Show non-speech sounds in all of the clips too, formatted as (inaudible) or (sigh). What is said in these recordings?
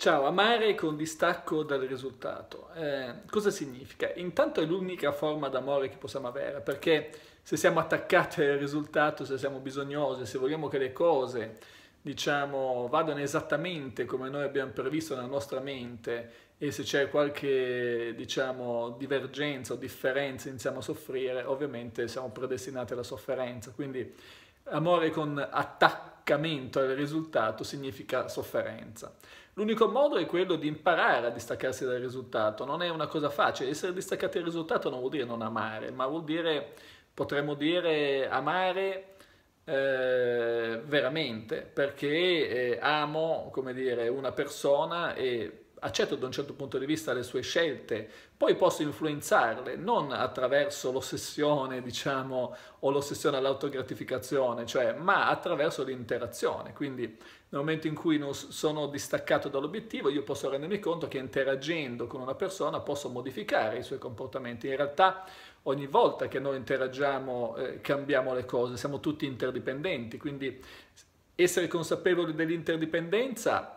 Ciao, amare con distacco dal risultato. Eh, cosa significa? Intanto è l'unica forma d'amore che possiamo avere, perché se siamo attaccati al risultato, se siamo bisognosi, se vogliamo che le cose, diciamo, vadano esattamente come noi abbiamo previsto nella nostra mente e se c'è qualche, diciamo, divergenza o differenza iniziamo a soffrire, ovviamente siamo predestinati alla sofferenza. Quindi amore con attacco attaccamento al risultato significa sofferenza. L'unico modo è quello di imparare a distaccarsi dal risultato, non è una cosa facile, essere distaccati dal risultato non vuol dire non amare, ma vuol dire, potremmo dire, amare eh, veramente, perché eh, amo, come dire, una persona e accetto da un certo punto di vista le sue scelte, poi posso influenzarle non attraverso l'ossessione, diciamo, o l'ossessione all'autogratificazione, cioè, ma attraverso l'interazione. Quindi nel momento in cui sono distaccato dall'obiettivo, io posso rendermi conto che interagendo con una persona posso modificare i suoi comportamenti. In realtà ogni volta che noi interagiamo eh, cambiamo le cose, siamo tutti interdipendenti, quindi essere consapevoli dell'interdipendenza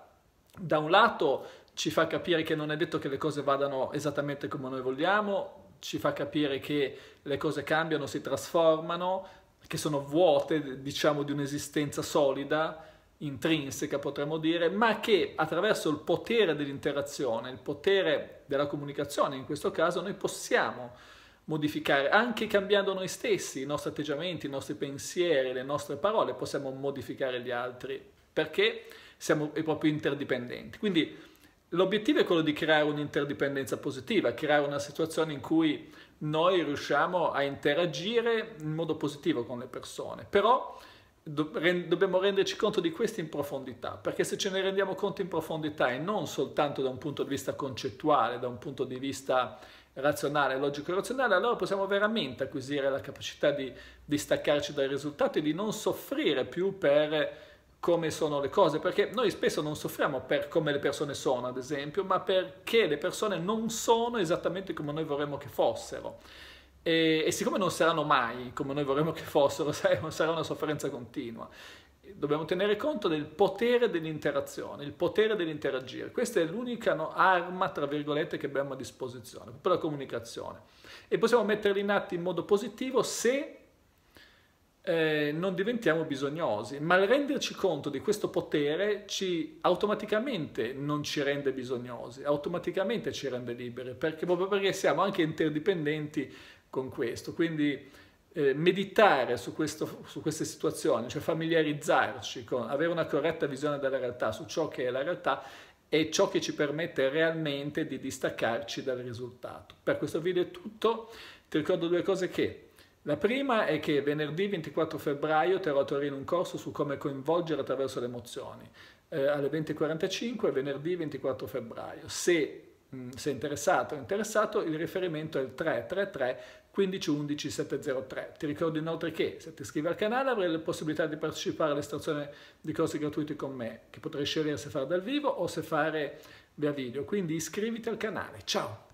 da un lato ci fa capire che non è detto che le cose vadano esattamente come noi vogliamo, ci fa capire che le cose cambiano, si trasformano, che sono vuote, diciamo, di un'esistenza solida, intrinseca potremmo dire, ma che attraverso il potere dell'interazione, il potere della comunicazione in questo caso, noi possiamo modificare, anche cambiando noi stessi, i nostri atteggiamenti, i nostri pensieri, le nostre parole, possiamo modificare gli altri, perché siamo proprio interdipendenti. Quindi L'obiettivo è quello di creare un'interdipendenza positiva, creare una situazione in cui noi riusciamo a interagire in modo positivo con le persone, però do- re- dobbiamo renderci conto di questo in profondità, perché se ce ne rendiamo conto in profondità e non soltanto da un punto di vista concettuale, da un punto di vista razionale, logico e razionale, allora possiamo veramente acquisire la capacità di staccarci dai risultati e di non soffrire più per come sono le cose, perché noi spesso non soffriamo per come le persone sono, ad esempio, ma perché le persone non sono esattamente come noi vorremmo che fossero. E, e siccome non saranno mai come noi vorremmo che fossero, (laughs) sarà una sofferenza continua dobbiamo tenere conto del potere dell'interazione, il potere dell'interagire. Questa è l'unica no, arma, tra virgolette, che abbiamo a disposizione, proprio la comunicazione. E possiamo metterla in atto in modo positivo se eh, non diventiamo bisognosi, ma il renderci conto di questo potere ci, automaticamente non ci rende bisognosi, automaticamente ci rende liberi, perché proprio perché siamo anche interdipendenti con questo. Quindi eh, meditare su, questo, su, queste situazioni, cioè familiarizzarci con, avere una corretta visione della realtà, su ciò che è la realtà, è ciò che ci permette realmente di distaccarci dal risultato. Per questo video è tutto, ti ricordo due cose che la prima è che venerdì 24 febbraio terrò a Torino un corso su come coinvolgere attraverso le emozioni eh, alle 20.45 venerdì 24 febbraio. Se mm, sei interessato o interessato, il riferimento è il 333 1511 703. Ti ricordo inoltre che se ti iscrivi al canale avrai la possibilità di partecipare all'estrazione di corsi gratuiti con me, che potrai scegliere se fare dal vivo o se fare via video. Quindi iscriviti al canale. Ciao!